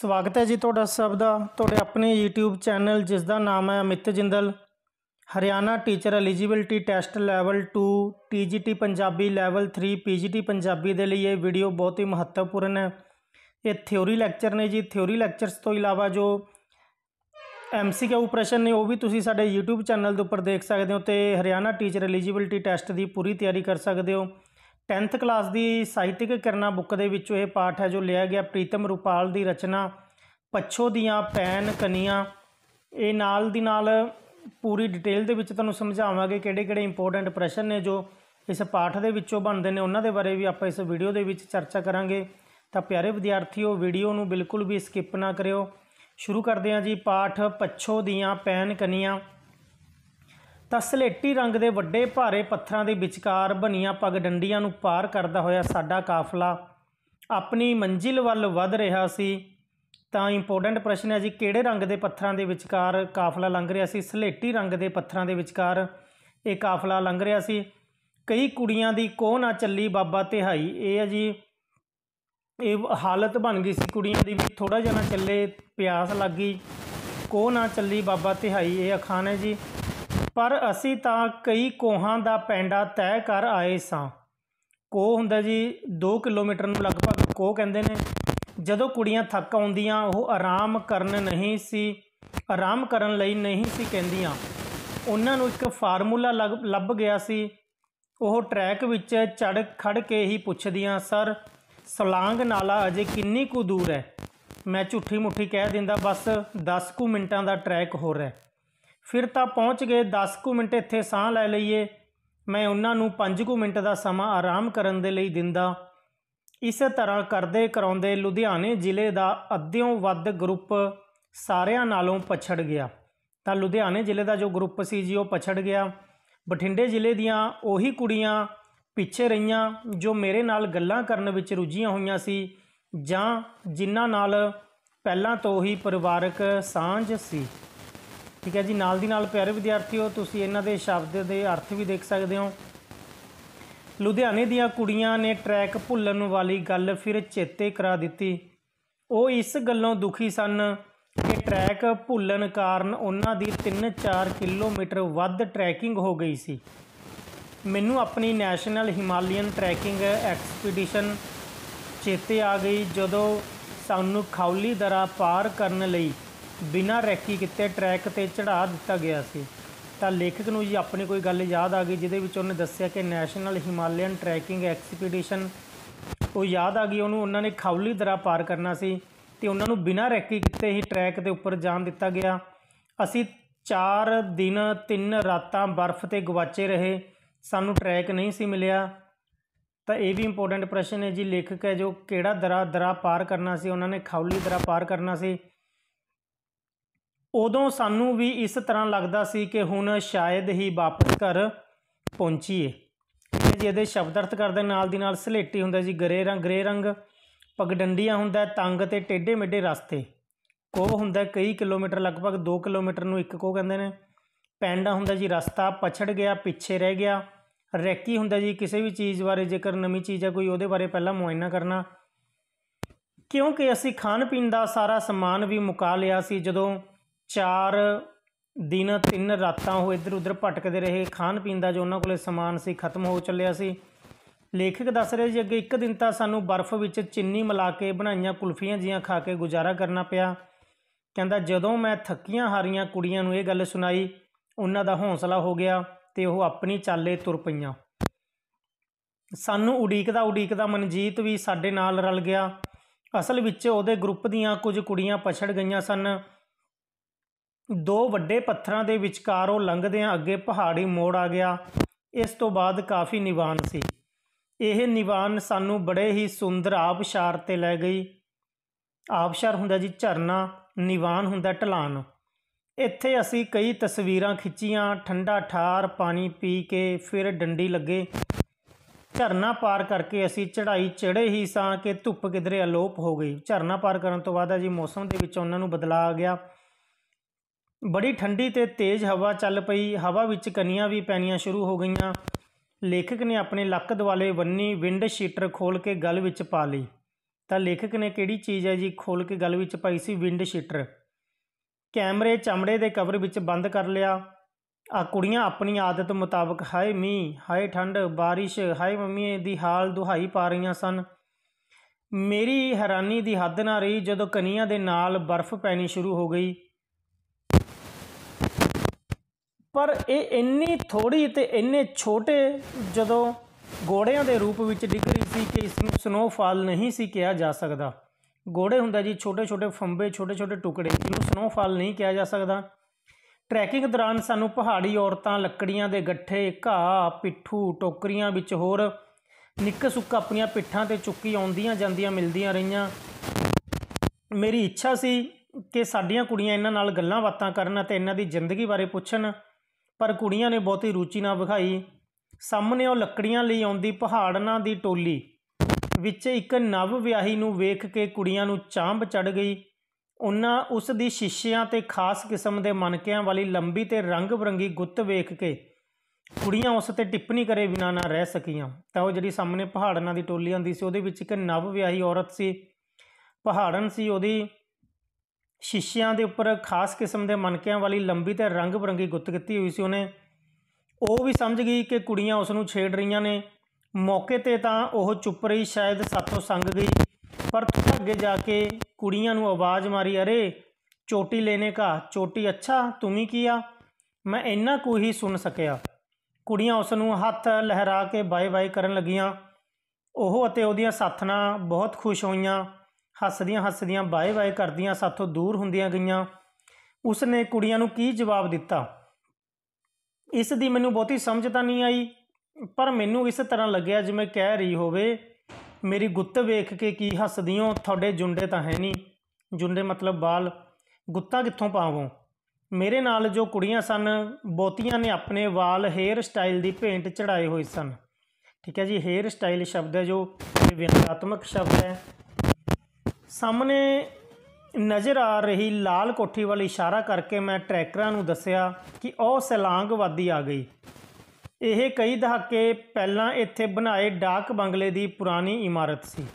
ਸਵਾਗਤ ਹੈ ਜੀ ਤੁਹਾਡਾ ਸਭ ਦਾ ਤੁਹਾਡੇ ਆਪਣੇ YouTube ਚੈਨਲ ਜਿਸ ਦਾ ਨਾਮ ਹੈ Amit Jindal Haryana teacher eligibility test level 2 TGT Punjabi level 3 PGT Punjabi ਦੇ ਲਈ ਇਹ ਵੀਡੀਓ ਬਹੁਤ ਹੀ ਮਹੱਤਵਪੂਰਨ ਹੈ ਇਹ ਥਿਉਰੀ ਲੈਕਚਰ ਨੇ ਜੀ ਥਿਉਰੀ ਲੈਕਚਰਸ ਤੋਂ ਇਲਾਵਾ ਜੋ MCQ ਪ੍ਰਸ਼ਨ ਨੇ ਉਹ ਵੀ ਤੁਸੀਂ ਸਾਡੇ YouTube ਚੈਨਲ ਦੇ ਉੱਪਰ ਦੇਖ ਸਕਦੇ ਹੋ ਤੇ ਹਰਿਆਣਾ ਟੀਚਰ ਐਲੀਜੀਬਿਲਟੀ ਟੈਸਟ ਦੀ ਪੂਰੀ ਤਿਆਰੀ ਕਰ ਸਕਦੇ ਹੋ 10th ਕਲਾਸ ਦੀ ਸਾਹਿਤਿਕ ਕਿਰਨਾ ਬੁੱਕ ਦੇ ਵਿੱਚੋਂ ਇਹ ਪਾਠ ਹੈ ਜੋ ਲਿਆ ਗਿਆ ਪ੍ਰੀਤਮ ਰੂਪਾਲ ਦੀ ਰਚਨਾ ਪੱਛੋ ਦੀਆਂ ਪੈਨ ਕਨੀਆਂ ਇਹ ਨਾਲ ਦੀ ਨਾਲ ਪੂਰੀ ਡਿਟੇਲ ਦੇ ਵਿੱਚ ਤੁਹਾਨੂੰ ਸਮਝਾਵਾਂਗੇ ਕਿਹੜੇ-ਕਿਹੜੇ ਇੰਪੋਰਟੈਂਟ ਪ੍ਰਸ਼ਨ ਨੇ ਜੋ ਇਸ ਪਾਠ ਦੇ ਵਿੱਚੋਂ ਬਣਦੇ ਨੇ ਉਹਨਾਂ ਦੇ ਬਾਰੇ ਵੀ ਆਪਾਂ ਇਸ ਵੀਡੀਓ ਦੇ ਵਿੱਚ ਚਰਚਾ ਕਰਾਂਗੇ ਤਾਂ ਪਿਆਰੇ ਵਿਦਿਆਰਥੀਓ ਵੀਡੀਓ ਨੂੰ ਬਿਲਕੁਲ ਵੀ ਸਕਿਪ ਨਾ ਕਰਿਓ ਸ਼ੁਰੂ ਕਰਦੇ ਹਾਂ ਜੀ ਪਾਠ ਪੱਛੋ ਦੀਆਂ ਪੈਨ ਕਨੀਆਂ ਤਾਂ ਸਲੇਟੀ ਰੰਗ ਦੇ ਵੱਡੇ ਭਾਰੇ ਪੱਥਰਾਂ ਦੇ ਵਿਚਕਾਰ ਬਣੀਆਂ ਪਗ ਡੰਡੀਆਂ ਨੂੰ ਪਾਰ ਕਰਦਾ ਹੋਇਆ ਸਾਡਾ ਕਾਫਲਾ ਆਪਣੀ ਮੰਜ਼ਿਲ ਵੱਲ ਵੱਧ ਰਿਹਾ ਸੀ ਤਾਂ ਇੰਪੋਰਟੈਂਟ ਪ੍ਰਸ਼ਨ ਹੈ ਜੀ ਕਿਹੜੇ ਰੰਗ ਦੇ ਪੱਥਰਾਂ ਦੇ ਵਿਚਕਾਰ ਕਾਫਲਾ ਲੰਘ ਰਿਹਾ ਸੀ ਸਲੇਟੀ ਰੰਗ ਦੇ ਪੱਥਰਾਂ ਦੇ ਵਿਚਕਾਰ ਇਹ ਕਾਫਲਾ ਲੰਘ ਰਿਹਾ ਸੀ ਕਈ ਕੁੜੀਆਂ ਦੀ ਕੋ ਨਾ ਚੱਲੀ ਬਾਬਾ ਤਿਹਾਈ ਇਹ ਹੈ ਜੀ ਇਹ ਹਾਲਤ ਬਣ ਗਈ ਸੀ ਕੁੜੀਆਂ ਦੀ ਵੀ ਥੋੜਾ ਜਿਹਾ ਨਾ ਚੱਲੇ ਪਿਆਸ ਲੱਗੀ ਕੋ ਨਾ ਚੱਲੀ ਬਾਬਾ ਤਿਹਾਈ ਇਹ ਅਖਾਨ ਹੈ ਜੀ ਪਰ ਅਸੀਂ ਤਾਂ ਕਈ ਕੋਹਾਂ ਦਾ ਪੈਂਡਾ ਤੈਅ ਕਰ ਆਏ ਸਾਂ ਕੋਹ ਹੁੰਦਾ ਜੀ 2 ਕਿਲੋਮੀਟਰ ਨੂੰ ਲਗਭਗ ਕੋਹ ਕਹਿੰਦੇ ਨੇ ਜਦੋਂ ਕੁੜੀਆਂ ਥੱਕ ਆਉਂਦੀਆਂ ਉਹ ਆਰਾਮ ਕਰਨ ਨਹੀਂ ਸੀ ਆਰਾਮ ਕਰਨ ਲਈ ਨਹੀਂ ਸੀ ਕਹਿੰਦੀਆਂ ਉਹਨਾਂ ਨੂੰ ਇੱਕ ਫਾਰਮੂਲਾ ਲੱਭ ਗਿਆ ਸੀ ਉਹ ਟਰੈਕ ਵਿੱਚ ਚੜ ਖੜ ਕੇ ਹੀ ਪੁੱਛਦੀਆਂ ਸਰ ਸਲਾਂਗ ਨਾਲਾ ਅਜੇ ਕਿੰਨੀ ਕੁ ਦੂਰ ਹੈ ਮੈਂ ਝੂਠੀ ਮੁੱਠੀ ਕਹਿ ਦਿੰਦਾ ਬਸ 10 ਕੁ ਮਿੰਟਾਂ ਦਾ ਟਰੈਕ ਰਿਹਾ ਹੈ ਫਿਰ ਤਾਂ ਪਹੁੰਚ ਗਏ 10 ਕੁ ਮਿੰਟ ਇੱਥੇ ਸਾਹ ਲੈ ਲਈਏ ਮੈਂ ਉਹਨਾਂ ਨੂੰ 5 ਕੁ ਮਿੰਟ ਦਾ ਸਮਾਂ ਆਰਾਮ ਕਰਨ ਦੇ ਲਈ ਦਿੰਦਾ ਇਸੇ ਤਰ੍ਹਾਂ ਕਰਦੇ ਕਰਾਉਂਦੇ ਲੁਧਿਆਣੇ ਜ਼ਿਲ੍ਹੇ ਦਾ ਅੱਧਿਓਂ ਵੱਧ ਗਰੁੱਪ ਸਾਰਿਆਂ ਨਾਲੋਂ ਪਛੜ ਗਿਆ ਤਾਂ ਲੁਧਿਆਣੇ ਜ਼ਿਲ੍ਹੇ ਦਾ ਜੋ ਗਰੁੱਪ ਸੀ ਜੀ ਉਹ ਪਛੜ ਗਿਆ ਬਠਿੰਡੇ ਜ਼ਿਲ੍ਹੇ ਦੀਆਂ ਉਹੀ ਕੁੜੀਆਂ ਪਿੱਛੇ ਰਹੀਆਂ ਜੋ ਮੇਰੇ ਨਾਲ ਗੱਲਾਂ ਕਰਨ ਵਿੱਚ ਰੁੱਝੀਆਂ ਹੋਈਆਂ ਸੀ ਜਾਂ ਜਿਨ੍ਹਾਂ ਨਾਲ ਪਹਿਲਾਂ ਤੋਂ ਹੀ ਪਰਿਵਾਰਕ ਸਾਂਝ ਸੀ ਠੀਕ ਹੈ ਜੀ ਨਾਲ ਦੀ ਨਾਲ ਪਿਆਰੇ ਵਿਦਿਆਰਥੀਓ ਤੁਸੀਂ ਇਹਨਾਂ ਦੇ ਸ਼ਬਦ ਦੇ ਅਰਥ ਵੀ ਦੇਖ ਸਕਦੇ ਹੋ ਲੁਧਿਆਣੇ ਦੀਆਂ ਕੁੜੀਆਂ ਨੇ ਟਰੈਕ ਭੁੱਲਣ ਵਾਲੀ ਗੱਲ ਫਿਰ ਚੇਤੇ ਕਰਾ ਦਿੱਤੀ ਉਹ ਇਸ ਗੱਲੋਂ ਦੁਖੀ ਸਨ ਕਿ ਟਰੈਕ ਭੁੱਲਣ ਕਾਰਨ ਉਹਨਾਂ ਦੀ 3-4 ਕਿਲੋਮੀਟਰ ਵੱਧ ਟਰੈਕਿੰਗ ਹੋ ਗਈ ਸੀ ਮੈਨੂੰ ਆਪਣੀ ਨੈਸ਼ਨਲ ਹਿਮਾਲੀਅਨ ਟਰੈਕਿੰਗ ਐਕਸਪੀਡੀਸ਼ਨ ਚੇਤੇ ਆ ਗਈ ਜਦੋਂ ਸਾਨੂੰ ਖੌਲੀ ਦਰਾ ਪਾਰ ਕਰਨ ਲਈ ਬਿਨਾਂ ਰੈਕੀ ਕੀਤੇ ਟਰੈਕ ਤੇ ਚੜਾ ਦਿੱਤਾ ਗਿਆ ਸੀ ਤਾਂ ਲੇਖਕ ਨੂੰ ਜੀ ਆਪਣੀ ਕੋਈ ਗੱਲ ਯਾਦ ਆ ਗਈ ਜਿਹਦੇ ਵਿੱਚ ਉਹਨੇ ਦੱਸਿਆ ਕਿ ਨੈਸ਼ਨਲ ਹਿਮਾਲੀਅਨ ਟਰੈਕਿੰਗ ਐਕਸਪੀਡੀਸ਼ਨ ਉਹ ਯਾਦ ਆ ਗਈ ਉਹਨੂੰ ਉਹਨਾਂ ਨੇ ਖੌਲੀ ਦਰਾ ਪਾਰ ਕਰਨਾ ਸੀ ਤੇ ਉਹਨਾਂ ਨੂੰ ਬਿਨਾਂ ਰੈਕੀ ਕੀਤੇ ਹੀ ਟਰੈਕ ਦੇ ਉੱਪਰ ਜਾਣ ਦਿੱਤਾ ਗਿਆ ਅਸੀਂ 4 ਦਿਨ 3 ਰਾਤਾਂ ਬਰਫ਼ ਤੇ ਗਵਾਚੇ ਰਹੇ ਸਾਨੂੰ ਟਰੈਕ ਨਹੀਂ ਸੀ ਮਿਲਿਆ ਤਾਂ ਇਹ ਵੀ ਇੰਪੋਰਟੈਂਟ ਪ੍ਰਸ਼ਨ ਹੈ ਜੀ ਲੇਖਕ ਹੈ ਜੋ ਕਿਹੜਾ ਦਰਾ ਦਰਾ ਪਾਰ ਕਰਨਾ ਸੀ ਉਹਨਾਂ ਨੇ ਖੌਲੀ ਦਰਾ ਪਾਰ ਕਰਨਾ ਸੀ ਉਦੋਂ ਸਾਨੂੰ ਵੀ ਇਸ ਤਰ੍ਹਾਂ ਲੱਗਦਾ ਸੀ ਕਿ ਹੁਣ ਸ਼ਾਇਦ ਹੀ ਵਾਪਸ ਘਰ ਪਹੁੰਚੀਏ ਜਿਹਦੇ ਸ਼ਬਦ ਅਰਥ ਕਰਦੇ ਨਾਲ ਦੀ ਨਾਲ ਸਲੇਟੀ ਹੁੰਦਾ ਜੀ ਗਰੇ ਰੰਗ ਗਰੇ ਰੰਗ ਪਗਡੰਡੀਆਂ ਹੁੰਦਾ ਤੰਗ ਤੇ ਟੇਡੇ ਮੇਡੇ ਰਸਤੇ ਕੋ ਹੁੰਦਾ ਕਈ ਕਿਲੋਮੀਟਰ ਲਗਭਗ 2 ਕਿਲੋਮੀਟਰ ਨੂੰ ਇੱਕ ਕੋ ਕਹਿੰਦੇ ਨੇ ਪੈਂਡਾ ਹੁੰਦਾ ਜੀ ਰਸਤਾ ਪਛੜ ਗਿਆ ਪਿੱਛੇ ਰਹਿ ਗਿਆ ਰੈਕੀ ਹੁੰਦਾ ਜੀ ਕਿਸੇ ਵੀ ਚੀਜ਼ ਬਾਰੇ ਜੇਕਰ ਨਵੀਂ ਚੀਜ਼ ਹੈ ਕੋਈ ਉਹਦੇ ਬਾਰੇ ਪਹਿਲਾਂ ਮੁਆਇਨਾ ਕਰਨਾ ਕਿਉਂਕਿ ਅਸੀਂ ਖਾਣ ਪੀਣ ਦਾ ਸਾਰਾ ਸਮਾਨ ਵੀ ਮੁਕਾ ਲਿਆ ਸੀ ਜਦੋਂ ਚਾਰ ਦਿਨ ਤਿੰਨ ਰਾਤਾਂ ਉਹ ਇੱਧਰ ਉੱਧਰ ਭਟਕਦੇ ਰਹੇ ਖਾਣ ਪੀਣ ਦਾ ਜੋ ਉਹਨਾਂ ਕੋਲੇ ਸਮਾਨ ਸੀ ਖਤਮ ਹੋ ਚੱਲਿਆ ਸੀ ਲੇਖਕ ਦੱਸ ਰਿਹਾ ਜੀ ਅੱਗੇ ਇੱਕ ਦਿਨ ਤਾਂ ਸਾਨੂੰ ਬਰਫ਼ ਵਿੱਚ ਚੀਨੀ ਮਿਲਾ ਕੇ ਬਣਾਈਆਂ ਕੁਲਫੀਆਂ ਜੀਆਂ ਖਾ ਕੇ ਗੁਜ਼ਾਰਾ ਕਰਨਾ ਪਿਆ ਕਹਿੰਦਾ ਜਦੋਂ ਮੈਂ ਥੱਕੀਆਂ ਹਾਰੀਆਂ ਕੁੜੀਆਂ ਨੂੰ ਇਹ ਗੱਲ ਸੁਣਾਈ ਉਹਨਾਂ ਦਾ ਹੌਸਲਾ ਹੋ ਗਿਆ ਤੇ ਉਹ ਆਪਣੀ ਚਾਲੇ ਤੁਰ ਪਈਆਂ ਸਾਨੂੰ ਉਡੀਕਦਾ ਉਡੀਕਦਾ ਮਨਜੀਤ ਵੀ ਸਾਡੇ ਨਾਲ ਰਲ ਗਿਆ ਅਸਲ ਵਿੱਚ ਉਹਦੇ ਗਰੁੱਪ ਦੀਆਂ ਕੁਝ ਕੁੜੀਆਂ ਪਛੜ ਗਈਆਂ ਸਨ ਦੋ ਵੱਡੇ ਪੱਥਰਾਂ ਦੇ ਵਿਚਕਾਰ ਉਹ ਲੰਘਦਿਆਂ ਅੱਗੇ ਪਹਾੜੀ ਮੋੜ ਆ ਗਿਆ ਇਸ ਤੋਂ ਬਾਅਦ ਕਾਫੀ ਨਿਵਾਨ ਸੀ ਇਹ ਨਿਵਾਨ ਸਾਨੂੰ ਬੜੇ ਹੀ ਸੁੰਦਰ ਆਬਸ਼ਾਰ ਤੇ ਲੈ ਗਈ ਆਬਸ਼ਾਰ ਹੁੰਦਾ ਜੀ ਝਰਨਾ ਨਿਵਾਨ ਹੁੰਦਾ ਢਲਾਨ ਇੱਥੇ ਅਸੀਂ ਕਈ ਤਸਵੀਰਾਂ ਖਿੱਚੀਆਂ ਠੰਡਾ ਠਾਰ ਪਾਣੀ ਪੀ ਕੇ ਫਿਰ ਡੰਡੀ ਲੱਗੇ ਝਰਨਾ ਪਾਰ ਕਰਕੇ ਅਸੀਂ ਚੜ੍ਹਾਈ ਚੜ੍ਹੇ ਹੀ ਸਾਂ ਕਿ ਧੁੱਪ ਕਿਧਰੇ ਅਲੋਪ ਹੋ ਗਈ ਝਰਨਾ ਪਾਰ ਕਰਨ ਤੋਂ ਬਾਅਦ ਆ ਜੀ ਮੌਸਮ ਦੇ ਵਿੱਚ ਉਹਨਾਂ ਨੂੰ ਬਦਲਾ ਆ ਗਿਆ ਬੜੀ ਠੰਡੀ ਤੇ ਤੇਜ਼ ਹਵਾ ਚੱਲ ਪਈ ਹਵਾ ਵਿੱਚ ਕਨੀਆਂ ਵੀ ਪੈਣੀਆਂ ਸ਼ੁਰੂ ਹੋ ਗਈਆਂ ਲੇਖਕ ਨੇ ਆਪਣੇ ਲੱਕ ਦਿਵਾਲੇ ਬੰਨੀ ਵਿੰਡ ਸ਼ੀਟਰ ਖੋਲ ਕੇ ਗਲ ਵਿੱਚ ਪਾ ਲਈ ਤਾਂ ਲੇਖਕ ਨੇ ਕਿਹੜੀ ਚੀਜ਼ ਹੈ ਜੀ ਖੋਲ ਕੇ ਗਲ ਵਿੱਚ ਪਾਈ ਸੀ ਵਿੰਡ ਸ਼ੀਟਰ ਕੈਮਰੇ ਚਮੜੇ ਦੇ ਕਵਰ ਵਿੱਚ ਬੰਦ ਕਰ ਲਿਆ ਆ ਕੁੜੀਆਂ ਆਪਣੀ ਆਦਤ ਮੁਤਾਬਕ ਹਾਏ ਮੀ ਹਾਏ ਠੰਡ ਬਾਰਿਸ਼ ਹਾਏ ਮੰਮੀ ਦੀ ਹਾਲ ਦੁਹਾਈ ਪਾ ਰਹੀਆਂ ਸਨ ਮੇਰੀ ਹੈਰਾਨੀ ਦੀ ਹੱਦ ਨਾ ਰਹੀ ਜਦੋਂ ਕਨੀਆਂ ਦੇ ਨਾਲ ਬਰਫ਼ ਪੈਣੀ ਸ਼ੁਰੂ ਹੋ ਗਈ ਪਰ ਇਹ ਇੰਨੀ ਥੋੜੀ ਤੇ ਇੰਨੇ ਛੋਟੇ ਜਦੋਂ ਗੋੜਿਆਂ ਦੇ ਰੂਪ ਵਿੱਚ ਡਿੱਗ ਰਹੀ ਸੀ ਕਿ ਇਸ ਨੂੰ ਸਨੋਫਾਲ ਨਹੀਂ ਸੀ ਕਿਹਾ ਜਾ ਸਕਦਾ ਗੋੜੇ ਹੁੰਦਾ ਜੀ ਛੋਟੇ ਛੋਟੇ ਫੰਬੇ ਛੋਟੇ ਛੋਟੇ ਟੁਕੜੇ ਇਹਨੂੰ ਸਨੋਫਾਲ ਨਹੀਂ ਕਿਹਾ ਜਾ ਸਕਦਾ ਟਰੈਕਿੰਗ ਦੌਰਾਨ ਸਾਨੂੰ ਪਹਾੜੀ ਔਰਤਾਂ ਲੱਕੜੀਆਂ ਦੇ ਗੱਠੇ ਘਾਹ ਪਿੱਠੂ ਟੋਕਰੀਆਂ ਵਿੱਚ ਹੋਰ ਨਿੱਕ ਸੁੱਕ ਆਪਣੀਆਂ ਪਿੱਠਾਂ ਤੇ ਚੁੱਕੀ ਆਉਂਦੀਆਂ ਜਾਂਦੀਆਂ ਮਿਲਦੀਆਂ ਰਹੀਆਂ ਮੇਰੀ ਇੱਛਾ ਸੀ ਕਿ ਸਾਡੀਆਂ ਕੁੜੀਆਂ ਇਹਨਾਂ ਨਾਲ ਗੱਲਾਂ ਬਾਤਾਂ ਕਰਨ ਅਤੇ ਇਹਨਾਂ ਦੀ ਜ਼ਿੰਦਗੀ ਬਾਰੇ ਪੁੱਛਣ ਪਰ ਕੁੜੀਆਂ ਨੇ ਬਹੁਤੀ ਰੁਚੀ ਨਾ ਵਿਖਾਈ ਸਾਹਮਣੇ ਉਹ ਲੱਕੜੀਆਂ ਲਈ ਆਉਂਦੀ ਪਹਾੜਨਾਂ ਦੀ ਟੋਲੀ ਵਿੱਚ ਇੱਕ ਨਵ ਵਿਆਹੀ ਨੂੰ ਵੇਖ ਕੇ ਕੁੜੀਆਂ ਨੂੰ ਚਾਂਬ ਚੜ ਗਈ ਉਹਨਾਂ ਉਸ ਦੀ ਸ਼ੀਸ਼ਿਆਂ ਤੇ ਖਾਸ ਕਿਸਮ ਦੇ ਮਨਕਿਆਂ ਵਾਲੀ ਲੰਬੀ ਤੇ ਰੰਗ ਬਰੰਗੀ ਗੁੱਤ ਵੇਖ ਕੇ ਕੁੜੀਆਂ ਉਸ ਤੇ ਟਿੱਪਣੀ ਕਰੇ ਬਿਨਾਂ ਨਾ ਰਹਿ ਸਕੀਆਂ ਤਾਂ ਉਹ ਜਿਹੜੀ ਸਾਹਮਣੇ ਪਹਾੜਨਾਂ ਦੀ ਟੋਲੀ ਆਉਂਦੀ ਸੀ ਉਹਦੇ ਵਿੱਚ ਇੱਕ ਨਵ ਵਿਆਹੀ ਔਰਤ ਸੀ ਪਹਾੜਨ ਸੀ ਉਹਦੀ ਸ਼ੀਸ਼ਿਆਂ ਦੇ ਉੱਪਰ ਖਾਸ ਕਿਸਮ ਦੇ ਮਨਕਿਆਂ ਵਾਲੀ ਲੰਬੀ ਤੇ ਰੰਗ ਬਰੰਗੀ ਗੁੱਤ ਕੀਤੀ ਹੋਈ ਸੀ ਉਹਨੇ ਉਹ ਵੀ ਸਮਝ ਗਈ ਕਿ ਕੁੜੀਆਂ ਉਸ ਨੂੰ ਛੇੜ ਰਹੀਆਂ ਨੇ ਮੌਕੇ ਤੇ ਤਾਂ ਉਹ ਚੁੱਪ ਰਹੀ ਸ਼ਾਇਦ ਸਾਥੋਂ ਸੰਗ ਗਈ ਪਰ ਅੱਗੇ ਜਾ ਕੇ ਕੁੜੀਆਂ ਨੂੰ ਆਵਾਜ਼ ਮਾਰੀ ਅਰੇ ਚੋਟੀ ਲੈਣੇ ਕਾ ਚੋਟੀ ਅੱਛਾ ਤੁਮੀ ਕੀਆ ਮੈਂ ਇੰਨਾ ਕੁ ਹੀ ਸੁਣ ਸਕਿਆ ਕੁੜੀਆਂ ਉਸ ਨੂੰ ਹੱਥ ਲਹਿਰਾ ਕੇ ਬਾਏ ਬਾਏ ਕਰਨ ਲੱਗੀਆਂ ਉਹ ਅਤੇ ਉਹਦੀਆਂ ਸਾਥਣਾ ਬਹੁਤ ਖੁਸ਼ ਹੋਈਆਂ ਹੱਸਦੀਆਂ ਹੱਸਦੀਆਂ ਬਾਏ ਬਾਏ ਕਰਦੀਆਂ ਸਾਥੋਂ ਦੂਰ ਹੁੰਦੀਆਂ ਗਈਆਂ ਉਸ ਨੇ ਕੁੜੀਆਂ ਨੂੰ ਕੀ ਜਵਾਬ ਦਿੱਤਾ ਇਸ ਦੀ ਮੈਨੂੰ ਬਹੁਤੀ ਸਮਝ ਤਾਂ ਨਹੀਂ ਆਈ ਪਰ ਮੈਨੂੰ ਇਸ ਤਰ੍ਹਾਂ ਲੱਗਿਆ ਜਿਵੇਂ ਕਹਿ ਰਹੀ ਹੋਵੇ ਮੇਰੀ ਗੁੱਤ ਵੇਖ ਕੇ ਕੀ ਹੱਸਦੀਓ ਤੁਹਾਡੇ ਜੁੰਡੇ ਤਾਂ ਹੈ ਨਹੀਂ ਜੁੰਡੇ ਮਤਲਬ ਬਾਲ ਗੁੱਤਾ ਕਿੱਥੋਂ ਪਾਵੋ ਮੇਰੇ ਨਾਲ ਜੋ ਕੁੜੀਆਂ ਸਨ ਬਹੁਤੀਆਂ ਨੇ ਆਪਣੇ ਵਾਲ ਹੇਅਰ ਸਟਾਈਲ ਦੀ ਪੇਂਟ ਚੜਾਏ ਹੋਏ ਸਨ ਠੀਕ ਹੈ ਜੀ ਹੇਅਰ ਸਟਾਈਲ ਸ਼ਬਦ ਹੈ ਜੋ ਵਿਅੰਗਾਤਮਕ ਸ਼ਬਦ ਹੈ ਸਾਹਮਣੇ ਨਜ਼ਰ ਆ ਰਹੀ ਲਾਲ ਕੋਠੀ ਵੱਲ ਇਸ਼ਾਰਾ ਕਰਕੇ ਮੈਂ ਟਰੈਕਰਾਂ ਨੂੰ ਦੱਸਿਆ ਕਿ ਉਹ ਸਲਾਂਗ ਵਾਦੀ ਆ ਗਈ ਇਹ ਕਈ ਦਹਾਕੇ ਪਹਿਲਾਂ ਇੱਥੇ ਬਣਾਏ ਡਾਕ ਬੰਗਲੇ ਦੀ ਪੁਰਾਣੀ ਇਮਾਰਤ ਸੀ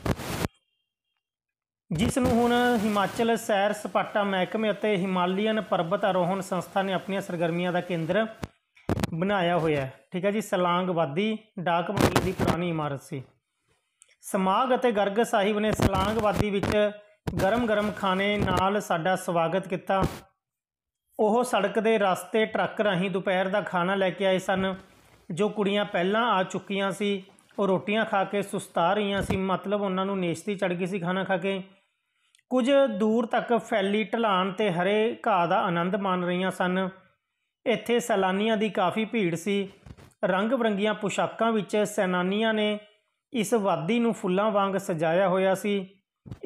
ਜਿਸ ਨੂੰ ਹੁਣ ਹਿਮਾਚਲ ਸੈਰ ਸਪਾਟਾ ਮਹਿਕਮੇ ਅਤੇ ਹਿਮਾਲੀਅਨ ਪਰਬਤ ਆਰੋਹਣ ਸੰਸਥਾ ਨੇ ਆਪਣੀਆਂ ਸਰਗਰਮੀਆਂ ਦਾ ਕੇਂਦਰ ਬਣਾਇਆ ਹੋਇਆ ਹੈ ਠੀਕ ਹੈ ਜੀ ਸਲਾਂਗ ਵਾਦੀ ਡਾਕ ਬੰਗਲੇ ਦੀ ਪੁਰਾਣੀ ਇਮਾਰਤ ਸੀ ਸਮਾਗ ਅਤੇ ਗਰਗ ਸਾਹਿਬ ਨੇ ਸਲਾਂਗਵਾਦੀ ਵਿੱਚ ਗਰਮ-ਗਰਮ ਖਾਣੇ ਨਾਲ ਸਾਡਾ ਸਵਾਗਤ ਕੀਤਾ ਉਹ ਸੜਕ ਦੇ ਰਸਤੇ ਟਰੱਕ ਰਾਹੀਂ ਦੁਪਹਿਰ ਦਾ ਖਾਣਾ ਲੈ ਕੇ ਆਏ ਸਨ ਜੋ ਕੁੜੀਆਂ ਪਹਿਲਾਂ ਆ ਚੁੱਕੀਆਂ ਸੀ ਉਹ ਰੋਟੀਆਂ ਖਾ ਕੇ ਸੁਸਤਾ ਰਹੀਆਂ ਸੀ ਮਤਲਬ ਉਹਨਾਂ ਨੂੰ ਨੇਸ਼ਤੀ ਚੜ ਗਈ ਸੀ ਖਾਣਾ ਖਾ ਕੇ ਕੁਝ ਦੂਰ ਤੱਕ ਫੈਲੀ ਢਲਾਨ ਤੇ ਹਰੇ ਘਾਹ ਦਾ ਆਨੰਦ ਮਾਣ ਰਹੀਆਂ ਸਨ ਇੱਥੇ ਸੈਲਾਨੀਆਂ ਦੀ ਕਾਫੀ ਭੀੜ ਸੀ ਰੰਗ-ਬਰੰਗੀਆਂ ਪੁਸ਼ਾਕਾਂ ਵਿੱਚ ਸੈਨਾਨੀਆਂ ਨੇ ਇਸ ਵਾਦੀ ਨੂੰ ਫੁੱਲਾਂ ਵਾਂਗ ਸਜਾਇਆ ਹੋਇਆ ਸੀ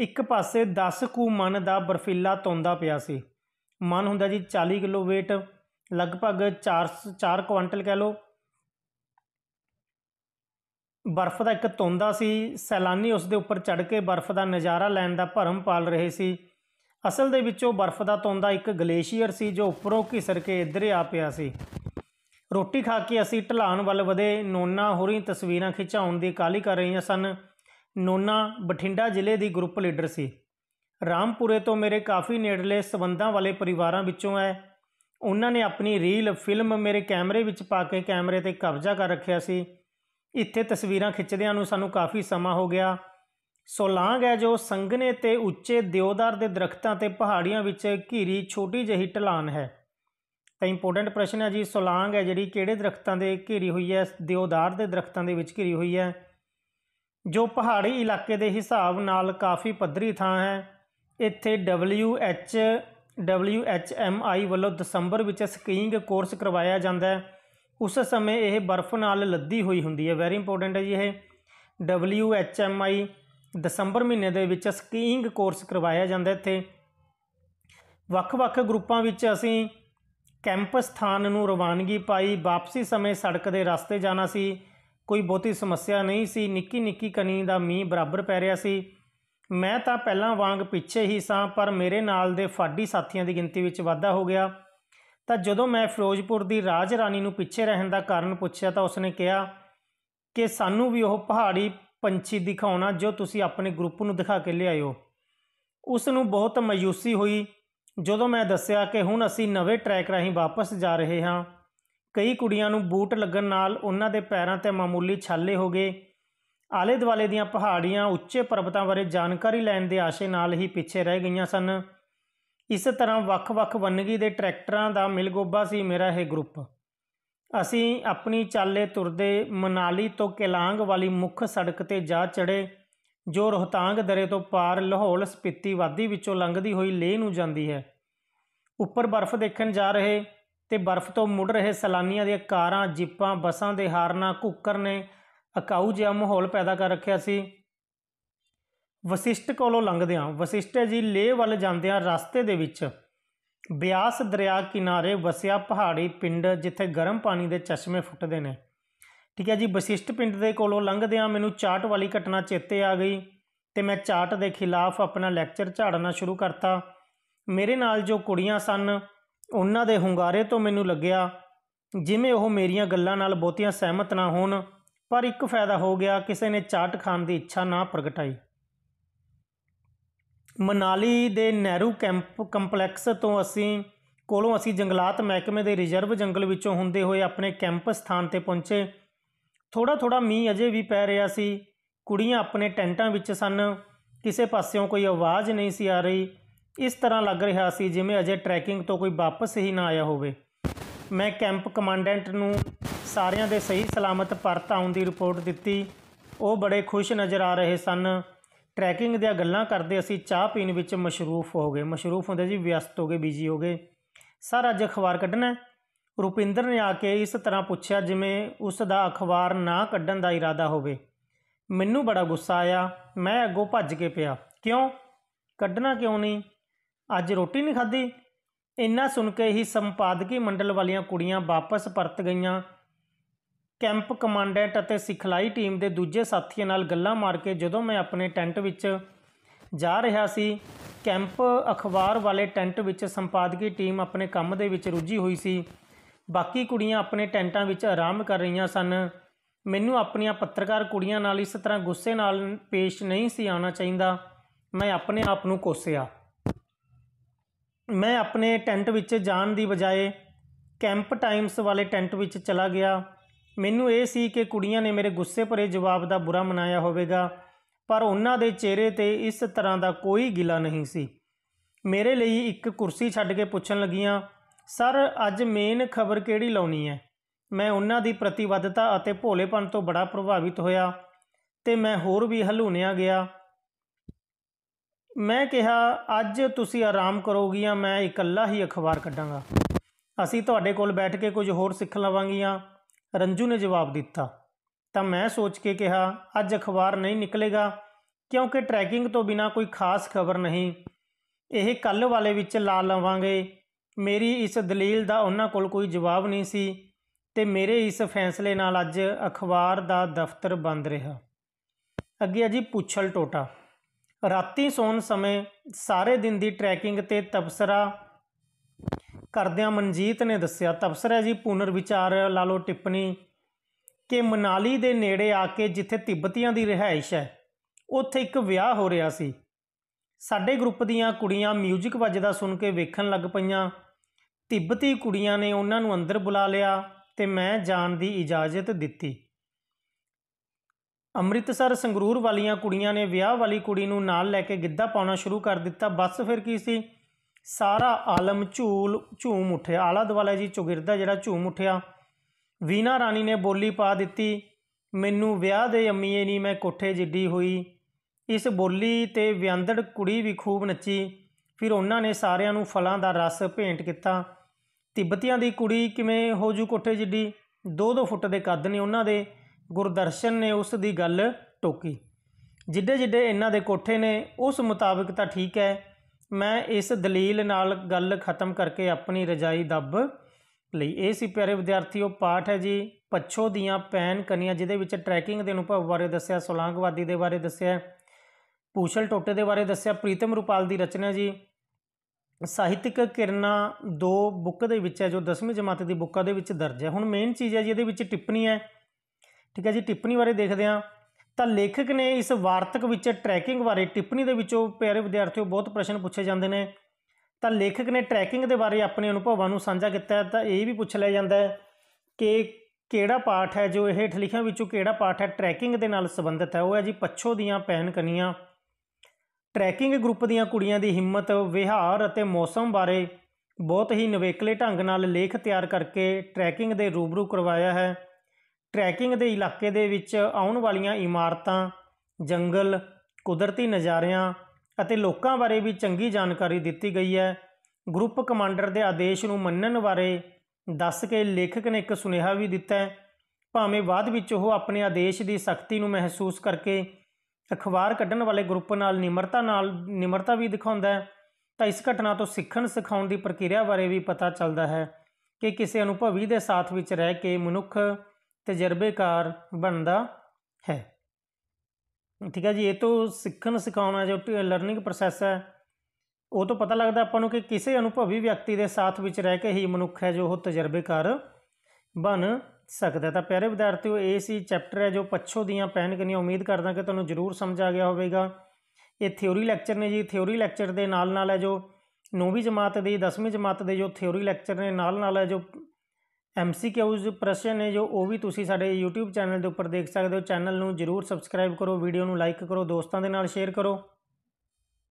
ਇੱਕ ਪਾਸੇ 10 ਕੁ ਮਨ ਦਾ ਬਰਫੀਲਾ ਤੋਂਦਾ ਪਿਆ ਸੀ ਮਨ ਹੁੰਦਾ ਜੀ 40 ਕਿਲੋ weight ਲਗਭਗ 4 4 ਕੁਇੰਟਲ ਕਹਿ ਲੋ ਬਰਫ਼ ਦਾ ਇੱਕ ਤੋਂਦਾ ਸੀ ਸੈਲਾਨੀ ਉਸ ਦੇ ਉੱਪਰ ਚੜ ਕੇ ਬਰਫ਼ ਦਾ ਨਜ਼ਾਰਾ ਲੈਣ ਦਾ ਭਰਮ ਪਾਲ ਰਹੇ ਸੀ ਅਸਲ ਦੇ ਵਿੱਚ ਉਹ ਬਰਫ਼ ਦਾ ਤੋਂਦਾ ਇੱਕ ਗਲੇਸ਼ੀਅਰ ਸੀ ਜੋ ਉੱਪਰੋਂ ਘਿਸਰ ਕੇ ਇੱਧਰ ਆ ਪਿਆ ਸੀ ਰੋਟੀ ਖਾ ਕੇ ਅਸੀਂ ਢਲਾਨ ਵੱਲ ਵਧੇ ਨੋਨਾ ਹੋਰੀ ਤਸਵੀਰਾਂ ਖਿਚਾਉਣ ਦੀ ਕਾਲੀ ਕਰ ਰਹੀਆਂ ਸਨ ਨੋਨਾ ਬਠਿੰਡਾ ਜ਼ਿਲ੍ਹੇ ਦੀ ਗਰੁੱਪ ਲੀਡਰ ਸੀ ਰਾਮਪੁਰੇ ਤੋਂ ਮੇਰੇ ਕਾਫੀ ਨੇੜਲੇ ਸਬੰਧਾਂ ਵਾਲੇ ਪਰਿਵਾਰਾਂ ਵਿੱਚੋਂ ਹੈ ਉਹਨਾਂ ਨੇ ਆਪਣੀ ਰੀਲ ਫਿਲਮ ਮੇਰੇ ਕੈਮਰੇ ਵਿੱਚ ਪਾ ਕੇ ਕੈਮਰੇ ਤੇ ਕਬਜ਼ਾ ਕਰ ਰੱਖਿਆ ਸੀ ਇੱਥੇ ਤਸਵੀਰਾਂ ਖਿੱਚਦਿਆਂ ਨੂੰ ਸਾਨੂੰ ਕਾਫੀ ਸਮਾਂ ਹੋ ਗਿਆ ਲਾਂਗ ਹੈ ਜੋ ਸੰਘਨੇ ਤੇ ਉੱਚੇ ਦਿਓਦਾਰ ਦੇ ਦਰਖਤਾਂ ਤੇ ਪਹਾੜੀਆਂ ਵਿੱਚ ਘਿਰੀ ਛੋਟੀ ਜਿਹੀ ਢਲਾਨ ਹੈ ਤਾਂ ਇੰਪੋਰਟੈਂਟ ਪ੍ਰਸ਼ਨ ਹੈ ਜੀ ਸੋਲਾਂਗ ਹੈ ਜਿਹੜੀ ਕਿਹੜੇ ਦਰਖਤਾਂ ਦੇ ਘਿਰੀ ਹੋਈ ਹੈ ਦਿਓਦਾਰ ਦੇ ਦਰਖਤਾਂ ਦੇ ਵਿੱਚ ਘਿਰੀ ਹੋਈ ਹੈ ਜੋ ਪਹਾੜੀ ਇਲਾਕੇ ਦੇ ਹਿਸਾਬ ਨਾਲ ਕਾਫੀ ਪੱਧਰੀ ਥਾਂ ਹੈ ਇੱਥੇ W H W H M I ਵੱਲੋਂ ਦਸੰਬਰ ਵਿੱਚ ਸਕੀਇੰਗ ਕੋਰਸ ਕਰਵਾਇਆ ਜਾਂਦਾ ਹੈ ਉਸ ਸਮੇਂ ਇਹ ਬਰਫ਼ ਨਾਲ ਲੱਦੀ ਹੋਈ ਹੁੰਦੀ ਹੈ ਵੈਰੀ ਇੰਪੋਰਟੈਂਟ ਹੈ ਜੀ ਇਹ ਡਬਲਯੂ ਐਚ ਐਮ ਆਈ ਦਸੰਬਰ ਮਹੀਨੇ ਦੇ ਵਿੱਚ ਸਕੀਇੰਗ ਕੋਰਸ ਕਰਵਾਇਆ ਜਾਂਦਾ ਇੱਥੇ ਵੱਖ-ਵੱਖ ਗਰੁੱਪਾਂ ਵਿੱਚ ਅਸੀਂ ਕੈਂਪਸ ਥਾਨ ਨੂੰ ਰਵਾਨਗੀ ਪਾਈ ਵਾਪਸੀ ਸਮੇਂ ਸੜਕ ਦੇ ਰਸਤੇ ਜਾਣਾ ਸੀ ਕੋਈ ਬਹੁਤੀ ਸਮੱਸਿਆ ਨਹੀਂ ਸੀ ਨਿੱਕੀ ਨਿੱਕੀ ਕਣੀ ਦਾ ਮੀਂਹ ਬਰਾਬਰ ਪੈ ਰਿਹਾ ਸੀ ਮੈਂ ਤਾਂ ਪਹਿਲਾਂ ਵਾਂਗ ਪਿੱਛੇ ਹੀ ਸਾਂ ਪਰ ਮੇਰੇ ਨਾਲ ਦੇ ਫਾਡੀ ਸਾਥੀਆਂ ਦੀ ਗਿਣਤੀ ਵਿੱਚ ਵਾਧਾ ਹੋ ਗਿਆ ਤਾਂ ਜਦੋਂ ਮੈਂ ਫਿਰੋਜ਼ਪੁਰ ਦੀ ਰਾਜ ਰਾਣੀ ਨੂੰ ਪਿੱਛੇ ਰਹਿਣ ਦਾ ਕਾਰਨ ਪੁੱਛਿਆ ਤਾਂ ਉਸਨੇ ਕਿਹਾ ਕਿ ਸਾਨੂੰ ਵੀ ਉਹ ਪਹਾੜੀ ਪੰਛੀ ਦਿਖਾਉਣਾ ਜੋ ਤੁਸੀਂ ਆਪਣੇ ਗਰੁੱਪ ਨੂੰ ਦਿਖਾ ਕੇ ਲਿਆਇਓ ਉਸ ਨੂੰ ਬਹੁਤ ਮਯੂਸੀ ਹੋਈ ਜਦੋਂ ਮੈਂ ਦੱਸਿਆ ਕਿ ਹੁਣ ਅਸੀਂ ਨਵੇਂ ਟਰੈਕ ਰਾਹੀਂ ਵਾਪਸ ਜਾ ਰਹੇ ਹਾਂ ਕਈ ਕੁੜੀਆਂ ਨੂੰ ਬੂਟ ਲੱਗਣ ਨਾਲ ਉਹਨਾਂ ਦੇ ਪੈਰਾਂ ਤੇ ਮਾਮੂਲੀ ਛਾਲੇ ਹੋ ਗਏ ਆਲੇ ਦੁਆਲੇ ਦੀਆਂ ਪਹਾੜੀਆਂ ਉੱਚੇ ਪਰਬਤਾਂ ਬਾਰੇ ਜਾਣਕਾਰੀ ਲੈਣ ਦੇ ਆਸ਼ੇ ਨਾਲ ਹੀ ਪਿੱਛੇ ਰਹਿ ਗਈਆਂ ਸਨ ਇਸ ਤਰ੍ਹਾਂ ਵੱਖ-ਵੱਖ ਵੰਨਗੀ ਦੇ ਟਰੈਕਟਰਾਂ ਦਾ ਮਿਲਗੋਬਾ ਸੀ ਮੇਰਾ ਇਹ ਗਰੁੱਪ ਅਸੀਂ ਆਪਣੀ ਚਾਲੇ ਤੁਰਦੇ ਮਨਾਲੀ ਤੋਂ ਕੇਲਾਂਗ ਵਾਲੀ ਮੁੱਖ ਸੜਕ ਤੇ ਜਾ ਚੜੇ ਜੋ ਰੋਹਤਾਂਗ ਦਰੇ ਤੋਂ ਪਾਰ ਲਾਹੌਲ ਸਪਿੱਤੀ ਵਾਦੀ ਵਿੱਚੋਂ ਲੰਘਦੀ ਹੋਈ ਲੇਹ ਨੂੰ ਜਾਂਦੀ ਹੈ ਉੱਪਰ ਬਰਫ਼ ਦੇਖਣ ਜਾ ਰਹੇ ਤੇ ਬਰਫ਼ ਤੋਂ ਮੁੜ ਰਹੇ ਸਲਾਨੀਆਂ ਦੀਆਂ ਕਾਰਾਂ ਜਿੱਪਾਂ ਬੱਸਾਂ ਦੇ ਹਾਰਨਾ ਕੁੱਕਰ ਨੇ ਅਕਾਊ ਜਿਹਾ ਮਾਹੌਲ ਪੈਦਾ ਕਰ ਰੱਖਿਆ ਸੀ ਵਸਿਸ਼ਟ ਕੋਲੋਂ ਲੰਘਦਿਆਂ ਵਸਿਸ਼ਟ ਜੀ ਲੇਹ ਵੱਲ ਜਾਂਦਿਆਂ ਰਸਤੇ ਦੇ ਵਿੱਚ ਬਿਆਸ ਦਰਿਆ ਕਿਨਾਰੇ ਵਸਿਆ ਪਹਾੜੀ ਪਿੰਡ ਜਿੱਥੇ ਗਰਮ ਪਾਣੀ ਦੇ ਚਸ਼ਮੇ ਫੁੱਟਦੇ ਨੇ ਠੀਕ ਹੈ ਜੀ ਵਸ਼ਿਸ਼ਟ ਪਿੰਡ ਦੇ ਕੋਲੋਂ ਲੰਘਦਿਆਂ ਮੈਨੂੰ ਚਾਟ ਵਾਲੀ ਘਟਨਾ ਚੇਤੇ ਆ ਗਈ ਤੇ ਮੈਂ ਚਾਟ ਦੇ ਖਿਲਾਫ ਆਪਣਾ ਲੈਕਚਰ ਝਾੜਨਾ ਸ਼ੁਰੂ ਕਰਤਾ ਮੇਰੇ ਨਾਲ ਜੋ ਕੁੜੀਆਂ ਸਨ ਉਹਨਾਂ ਦੇ ਹੁੰਗਾਰੇ ਤੋਂ ਮੈਨੂੰ ਲੱਗਿਆ ਜਿਵੇਂ ਉਹ ਮੇਰੀਆਂ ਗੱਲਾਂ ਨਾਲ ਬਹੁਤੀਆਂ ਸਹਿਮਤ ਨਾ ਹੋਣ ਪਰ ਇੱਕ ਫਾਇਦਾ ਹੋ ਗਿਆ ਕਿਸੇ ਨੇ ਚਾਟ ਖਾਣ ਦੀ ਇੱਛਾ ਨਾ ਪ੍ਰਗਟਾਈ ਮਨਾਲੀ ਦੇ ਨਹਿਰੂ ਕੈਂਪ ਕੰਪਲੈਕਸ ਤੋਂ ਅਸੀਂ ਕੋਲੋਂ ਅਸੀਂ ਜੰਗਲਾਤ ਮਹਿਕਮੇ ਦੇ ਰਿਜ਼ਰਵ ਜੰਗਲ ਵਿੱਚੋਂ ਹੁੰਦੇ ਹੋਏ ਆਪਣੇ ਕੈਂਪ ਸਥਾਨ ਤੇ ਪਹੁੰਚੇ ਥੋੜਾ ਥੋੜਾ ਮੀਂਹ ਅਜੇ ਵੀ ਪੈ ਰਿਹਾ ਸੀ ਕੁੜੀਆਂ ਆਪਣੇ ਟੈਂਟਾਂ ਵਿੱਚ ਸਨ ਕਿਸੇ ਪਾਸਿਓਂ ਕੋਈ ਆਵਾਜ਼ ਨਹੀਂ ਸੀ ਆ ਰਹੀ ਇਸ ਤਰ੍ਹਾਂ ਲੱਗ ਰਿਹਾ ਸੀ ਜਿਵੇਂ ਅਜੇ ਟਰੈਕਿੰਗ ਤੋਂ ਕੋਈ ਵਾਪਸ ਹੀ ਨਾ ਆਇਆ ਹੋਵੇ ਮੈਂ ਕੈਂਪ ਕਮਾਂਡੈਂਟ ਨੂੰ ਸਾਰਿਆਂ ਦੇ ਸਹੀ ਸਲਾਮਤ ਪਰਤ ਆਉਣ ਦੀ ਰਿਪੋਰਟ ਦਿੱਤੀ ਉਹ ਬੜੇ ਖੁਸ਼ ਨਜ਼ਰ ਆ ਰਹੇ ਸਨ ਟਰੈਕਿੰਗ ਦੀਆਂ ਗੱਲਾਂ ਕਰਦੇ ਅਸੀਂ ਚਾਹ ਪੀਣ ਵਿੱਚ ਮਸ਼ਰੂਫ ਹੋ ਗਏ ਮਸ਼ਰੂਫ ਹੁੰਦੇ ਜੀ ਵਿਅਸਤ ਹੋ ਗਏ ਬਿਜੀ ਹੋ ਗਏ ਸਰ ਅੱਜ ਅਖਬਾਰ ਕੱਢਣਾ ਰੁਪਿੰਦਰ ਨੇ ਆ ਕੇ ਇਸ ਤਰ੍ਹਾਂ ਪੁੱਛਿਆ ਜਿਵੇਂ ਉਸ ਦਾ ਅਖਬਾਰ ਨਾ ਕੱਢਣ ਦਾ ਇਰਾਦਾ ਹੋਵੇ ਮੈਨੂੰ ਬੜਾ ਗੁੱਸਾ ਆਇਆ ਮੈਂ ਅੱਗੋਂ ਭੱਜ ਕੇ ਪਿਆ ਕਿਉਂ ਕੱਢਣਾ ਕਿਉਂ ਨਹੀਂ ਅੱਜ ਰੋਟੀ ਨਹੀਂ ਖਾਧੀ ਇੰਨਾ ਸੁਣ ਕੇ ਹੀ ਸੰਪਾਦਕੀ ਮੰਡਲ ਵਾਲੀਆਂ ਕੁੜੀਆਂ ਵਾਪਸ ਪਰਤ ਗਈਆਂ ਕੈਂਪ ਕਮਾਂਡੈਂਟ ਅਤੇ ਸਿਖਲਾਈ ਟੀਮ ਦੇ ਦੂਜੇ ਸਾਥੀਆਂ ਨਾਲ ਗੱਲਾਂ ਮਾਰ ਕੇ ਜਦੋਂ ਮੈਂ ਆਪਣੇ ਟੈਂਟ ਵਿੱਚ ਜਾ ਰਿਹਾ ਸੀ ਕੈਂਪ ਅਖਬਾਰ ਵਾਲੇ ਟੈਂਟ ਵਿੱਚ ਸੰਪਾਦਕੀ ਟੀਮ ਆਪਣੇ ਕੰਮ ਦੇ ਵਿੱਚ ਰੁੱਝੀ ਹੋਈ ਸੀ ਬਾਕੀ ਕੁੜੀਆਂ ਆਪਣੇ ਟੈਂਟਾਂ ਵਿੱਚ ਆਰਾਮ ਕਰ ਰਹੀਆਂ ਸਨ ਮੈਨੂੰ ਆਪਣੀਆਂ ਪੱਤਰਕਾਰ ਕੁੜੀਆਂ ਨਾਲ ਇਸ ਤਰ੍ਹਾਂ ਗੁੱਸੇ ਨਾਲ ਪੇਸ਼ ਨਹੀਂ ਸੀ ਆਉਣਾ ਚਾਹੀਦਾ ਮੈਂ ਆਪਣੇ ਆਪ ਨੂੰ ਕੋਸਿਆ ਮੈਂ ਆਪਣੇ ਟੈਂਟ ਵਿੱਚ ਜਾਣ ਦੀ ਬਜਾਏ ਕੈਂਪ ਟਾਈਮਸ ਵਾਲੇ ਟੈਂਟ ਵਿੱਚ ਚਲਾ ਗਿਆ ਮੈਨੂੰ ਇਹ ਸੀ ਕਿ ਕੁੜੀਆਂ ਨੇ ਮੇਰੇ ਗੁੱਸੇ ਭਰੇ ਜਵਾਬ ਦਾ ਬੁਰਾ ਮਨਾਇਆ ਹੋਵੇਗਾ ਪਰ ਉਹਨਾਂ ਦੇ ਚਿਹਰੇ ਤੇ ਇਸ ਤਰ੍ਹਾਂ ਦਾ ਕੋਈ ਗਿਲਾ ਨਹੀਂ ਸੀ ਮੇਰੇ ਲਈ ਇੱਕ ਕੁਰਸੀ ਛੱਡ ਕੇ ਪੁੱਛਣ ਲੱਗੀਆਂ ਸਰ ਅੱਜ ਮੇਨ ਖਬਰ ਕਿਹੜੀ ਲਾਉਣੀ ਹੈ ਮੈਂ ਉਹਨਾਂ ਦੀ ਪ੍ਰਤੀਬੱਧਤਾ ਅਤੇ ਭੋਲੇਪਨ ਤੋਂ ਬੜਾ ਪ੍ਰਭਾਵਿਤ ਹੋਇਆ ਤੇ ਮੈਂ ਹੋਰ ਵੀ ਹਲੂਣਿਆ ਗਿਆ ਮੈਂ ਕਿਹਾ ਅੱਜ ਤੁਸੀਂ ਆਰਾਮ ਕਰੋਗੀਆਂ ਮੈਂ ਇਕੱਲਾ ਹੀ ਅਖਬਾਰ ਕੱਢਾਂਗਾ ਅਸੀਂ ਤੁਹਾਡੇ ਕੋਲ ਬੈਠ ਕੇ ਕੁਝ ਹੋਰ ਸਿੱਖ ਲਵਾਂਗੀਆਂ ਰੰਜੂ ਨੇ ਜਵਾਬ ਦਿੱਤਾ ਤਾਂ ਮੈਂ ਸੋਚ ਕੇ ਕਿਹਾ ਅੱਜ ਅਖਬਾਰ ਨਹੀਂ ਨਿਕਲੇਗਾ ਕਿਉਂਕਿ ਟਰੈਕਿੰਗ ਤੋਂ ਬਿਨਾ ਕੋਈ ਖਾਸ ਖਬਰ ਨਹੀਂ ਇਹ ਕੱਲ ਵਾਲੇ ਵਿੱਚ ਲਾ ਲਵਾਂਗੇ ਮੇਰੀ ਇਸ ਦਲੀਲ ਦਾ ਉਹਨਾਂ ਕੋਲ ਕੋਈ ਜਵਾਬ ਨਹੀਂ ਸੀ ਤੇ ਮੇਰੇ ਇਸ ਫੈਸਲੇ ਨਾਲ ਅੱਜ ਅਖਬਾਰ ਦਾ ਦਫ਼ਤਰ ਬੰਦ ਰਿਹਾ ਅੱਗੇ ਆ ਜੀ ਪੁੱਛਲ ਟੋਟਾ ਰਾਤੀ ਸੌਣ ਸਮੇਂ ਸਾਰੇ ਦਿਨ ਦੀ ਟਰੈਕਿੰਗ ਤੇ ਤਬਸਰਾ ਕਰਦਿਆਂ ਮਨਜੀਤ ਨੇ ਦੱਸਿਆ ਤਬਸਰਾ ਜੀ ਪੁਨਰ ਵਿਚਾਰ ਲਾ ਲੋ ਟਿੱਪਣੀ ਕਿ ਮਨਾਲੀ ਦੇ ਨੇੜੇ ਆ ਕੇ ਜਿੱਥੇ ਤਿੱਬਤੀਆਂ ਦੀ ਰਹਿائش ਹੈ ਉੱਥੇ ਇੱਕ ਵਿਆਹ ਹੋ ਰਿਹਾ ਸੀ ਸਾਡੇ ਗਰੁੱਪ ਦੀਆਂ ਕੁੜੀਆਂ 뮤직 ਵੱਜਦਾ ਸੁਣ ਕੇ ਵੇਖਣ ਲੱਗ ਪਈਆਂ ਤਿੱਬਤੀ ਕੁੜੀਆਂ ਨੇ ਉਹਨਾਂ ਨੂੰ ਅੰਦਰ ਬੁਲਾ ਲਿਆ ਤੇ ਮੈਂ ਜਾਣ ਦੀ ਇਜਾਜ਼ਤ ਦਿੱਤੀ ਅੰਮ੍ਰਿਤਸਰ ਸੰਗਰੂਰ ਵਾਲੀਆਂ ਕੁੜੀਆਂ ਨੇ ਵਿਆਹ ਵਾਲੀ ਕੁੜੀ ਨੂੰ ਨਾਲ ਲੈ ਕੇ ਗਿੱਧਾ ਪਾਉਣਾ ਸ਼ੁਰੂ ਕਰ ਦਿੱਤਾ ਬਸ ਫਿਰ ਕੀ ਸੀ ਸਾਰਾ ਆਲਮ ਝੂਲ ਝੂਮ ਉੱਠਿਆ ਆਲਾ ਦਵਾਲਾ ਜੀ ਚੁਗਿਰਦਾ ਜਿਹੜਾ ਝੂਮ ਉੱਠਿਆ ਵੀਨਾ ਰਾਣੀ ਨੇ ਬੋਲੀ ਪਾ ਦਿੱਤੀ ਮੈਨੂੰ ਵਿਆਹ ਦੇ ਅੰਮੀਏ ਨਹੀਂ ਮੈਂ ਕੋਠੇ ਜਿੱਡੀ ਹੋਈ ਇਸ ਬੋਲੀ ਤੇ ਵਿਅੰਦੜ ਕੁੜੀ ਵੀ ਖੂਬ ਨੱਚੀ ਫਿਰ ਉਹਨਾਂ ਨੇ ਸਾਰਿਆਂ ਨੂੰ ਫਲਾਂ ਦਾ ਰਸ ਭੇਂਟ ਕੀਤਾ ਤਿੱਬਤੀਆਂ ਦੀ ਕੁੜੀ ਕਿਵੇਂ ਹੋ ਜੂ ਕੋਠੇ ਜਿੱਡੀ 2-2 ਫੁੱਟ ਦੇ ਕੱਦ ਨੇ ਉਹਨਾਂ ਦੇ ਗੁਰਦਰਸ਼ਨ ਨੇ ਉਸ ਦੀ ਗੱਲ ਟੋਕੀ ਜਿੱਡੇ ਜਿੱਡੇ ਇਹਨਾਂ ਦੇ ਕੋਠੇ ਨੇ ਉਸ ਮੁਤਾਬਕ ਤਾਂ ਠੀਕ ਹੈ ਮੈਂ ਇਸ ਦਲੀਲ ਨਾਲ ਗੱਲ ਖਤਮ ਕਰਕੇ ਆਪਣੀ ਰਜਾਈ ਦੱਬ ਲਈ ਇਹ ਸੀ ਪਿਆਰੇ ਵਿਦਿਆਰਥੀਓ ਪਾਠ ਹੈ ਜੀ ਪੱਛੋ ਦੀਆਂ ਪੈਨ ਕਨੀਆਂ ਜਿਹਦੇ ਵਿੱਚ ਟਰੈਕਿੰਗ ਦੇ ਅਨੁਭਵ ਬਾਰੇ ਦੱਸਿਆ ਸੁਲਾਂਗਵਾਦੀ ਦੇ ਬਾਰੇ ਦੱਸਿਆ ਪੂਸ਼ਲ ਟੋਟੇ ਦੇ ਬਾਰੇ ਦੱਸਿਆ ਪ੍ਰੀਤਮ ਰੂਪਾਲ ਦੀ ਰਚਨਾ ਜੀ ਸਾਹਿਤਿਕ ਕਿਰਨਾ ਦੋ ਬੁੱਕ ਦੇ ਵਿੱਚ ਹੈ ਜੋ 10ਵੀਂ ਜਮਾਤ ਦੀ ਬੁੱਕ ਦੇ ਵਿੱਚ ਦਰਜ ਹੈ ਹੁਣ ਮੇਨ ਚੀਜ਼ ਹੈ ਜੀ ਇਹਦੇ ਵਿੱਚ ਟਿੱਪਣੀ ਹੈ ਠੀਕ ਹੈ ਜੀ ਟਿੱਪਣੀ ਬਾਰੇ ਦੇਖਦੇ ਹਾਂ ਤਾਂ ਲੇਖਕ ਨੇ ਇਸ ਵਾਰਤਕ ਵਿੱਚ ਟਰੈਕਿੰਗ ਬਾਰੇ ਟਿੱਪਣੀ ਦੇ ਵਿੱਚੋਂ ਪਿਆਰੇ ਵਿਦਿਆਰਥੀਓ ਬਹੁਤ ਪ੍ਰਸ਼ਨ ਪੁੱਛੇ ਜਾਂਦੇ ਨੇ ਤਾਂ ਲੇਖਕ ਨੇ ਟਰੈਕਿੰਗ ਦੇ ਬਾਰੇ ਆਪਣੇ ਅਨੁਭਵਾਂ ਨੂੰ ਸਾਂਝਾ ਕੀਤਾ ਹੈ ਤਾਂ ਇਹ ਵੀ ਪੁੱਛ ਲਿਆ ਜਾਂਦਾ ਹੈ ਕਿ ਕਿਹੜਾ ਪਾਠ ਹੈ ਜੋ ਇਹ ਹੇਠ ਲਿਖਿਆਂ ਵਿੱਚੋਂ ਕਿਹੜਾ ਪਾਠ ਹੈ ਟਰੈਕਿੰਗ ਦੇ ਨਾਲ ਸੰਬੰਧਿਤ ਹੈ ਉਹ ਹੈ ਜੀ ਪੱਛੋ ਦੀਆਂ ਪਹਿਨ ਕਨੀਆਂ ਟਰੈਕਿੰਗ ਗਰੁੱਪ ਦੀਆਂ ਕੁੜੀਆਂ ਦੀ ਹਿੰਮਤ ਵਿਹਾਰ ਅਤੇ ਮੌਸਮ ਬਾਰੇ ਬਹੁਤ ਹੀ ਨਵੇਕਲੇ ਢੰਗ ਨਾਲ ਲੇਖ ਤਿਆਰ ਕਰਕੇ ਟਰੈਕਿੰਗ ਦੇ ਰੂਬਰੂ ਕਰਵਾਇਆ ਹੈ ਟਰੈਕਿੰਗ ਦੇ ਇਲਾਕੇ ਦੇ ਵਿੱਚ ਆਉਣ ਵਾਲੀਆਂ ਇਮਾਰਤਾਂ ਜੰਗਲ ਕੁਦਰਤੀ ਨਜ਼ਾਰਿਆਂ ਅਤੇ ਲੋਕਾਂ ਬਾਰੇ ਵੀ ਚੰਗੀ ਜਾਣਕਾਰੀ ਦਿੱਤੀ ਗਈ ਹੈ ਗਰੁੱਪ ਕਮਾਂਡਰ ਦੇ ਆਦੇਸ਼ ਨੂੰ ਮੰਨਣ ਬਾਰੇ ਦੱਸ ਕੇ ਲੇਖਕ ਨੇ ਇੱਕ ਸੁਨੇਹਾ ਵੀ ਦਿੱਤਾ ਹੈ ਭਾਵੇਂ ਬਾਅਦ ਵਿੱਚ ਉਹ ਆਪਣੇ ਆਦੇਸ਼ ਦੀ ਸ਼ਕਤੀ ਨੂੰ ਮਹਿਸੂਸ ਕਰਕੇ ਅਖਬਾਰ ਕੱਢਣ ਵਾਲੇ ਗਰੁੱਪ ਨਾਲ ਨਿਮਰਤਾ ਨਾਲ ਨਿਮਰਤਾ ਵੀ ਦਿਖਾਉਂਦਾ ਹੈ ਤਾਂ ਇਸ ਘਟਨਾ ਤੋਂ ਸਿੱਖਣ ਸਿਖਾਉਣ ਦੀ ਪ੍ਰਕਿਰਿਆ ਬਾਰੇ ਵੀ ਪਤਾ ਚੱਲਦਾ ਹੈ ਕਿ ਕਿਸੇ ਅਨੁਭਵੀ ਦੇ ਸਾਥ ਵਿੱਚ ਰਹਿ ਕੇ ਮਨੁੱਖ ਤਜਰਬੇਕਾਰ ਬਣਦਾ ਹੈ ਠੀਕ ਹੈ ਜੀ ਇਹ ਤੋਂ ਸਿੱਖਣ ਸਿਖਾਉਣਾ ਜੋ ਲਰਨਿੰਗ ਪ੍ਰੋਸੈਸ ਹੈ ਉਹ ਤੋਂ ਪਤਾ ਲੱਗਦਾ ਆਪਾਂ ਨੂੰ ਕਿ ਕਿਸੇ ਅਨੁਭਵੀ ਵਿਅਕਤੀ ਦੇ ਸਾਥ ਵਿੱਚ ਰਹਿ ਕੇ ਹੀ ਮਨੁੱਖ ਹੈ ਜੋ ਉਹ ਤਜਰਬੇਕਾਰ ਬਣ ਸਕਦਾ ਤਾਂ ਪਿਆਰੇ ਵਿਦਿਆਰਥੀਓ ਇਹ ਸੀ ਚੈਪਟਰ ਹੈ ਜੋ ਪੱਛੋ ਦੀਆਂ ਪੈਨ ਕਰਨੀਆਂ ਉਮੀਦ ਕਰਦਾ ਕਿ ਤੁਹਾਨੂੰ ਜ਼ਰੂਰ ਸਮਝ ਆ ਗਿਆ ਹੋਵੇਗਾ ਇਹ ਥਿਉਰੀ ਲੈਕਚਰ ਨੇ ਜੀ ਥਿਉਰੀ ਲੈਕਚਰ ਦੇ ਨਾਲ ਨਾਲ ਹੈ ਜੋ 9ਵੀਂ ਜਮਾਤ ਦੇ 10ਵੀਂ ਜਮਾਤ ਦੇ ਜੋ ਥਿਉਰੀ ਲੈਕਚਰ ਨੇ ਨਾਲ ਨਾਲ ਹੈ ਜੋ ਐਮਸੀਕਿਊਜ਼ ਪ੍ਰਸ਼ਨ ਨੇ ਜੋ ਉਹ ਵੀ ਤੁਸੀਂ ਸਾਡੇ YouTube ਚੈਨਲ ਦੇ ਉੱਪਰ ਦੇਖ ਸਕਦੇ ਹੋ ਚੈਨਲ ਨੂੰ ਜਰੂਰ ਸਬਸਕ੍ਰਾਈਬ ਕਰੋ ਵੀਡੀਓ ਨੂੰ ਲਾਈਕ ਕਰੋ ਦੋਸਤਾਂ ਦੇ ਨਾਲ ਸ਼ੇਅਰ ਕਰੋ